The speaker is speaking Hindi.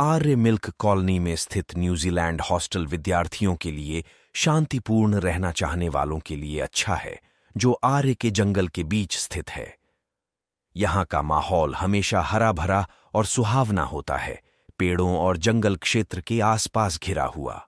आर्य मिल्क कॉलोनी में स्थित न्यूजीलैंड हॉस्टल विद्यार्थियों के लिए शांतिपूर्ण रहना चाहने वालों के लिए अच्छा है जो आर्य के जंगल के बीच स्थित है यहाँ का माहौल हमेशा हरा भरा और सुहावना होता है पेड़ों और जंगल क्षेत्र के आसपास घिरा हुआ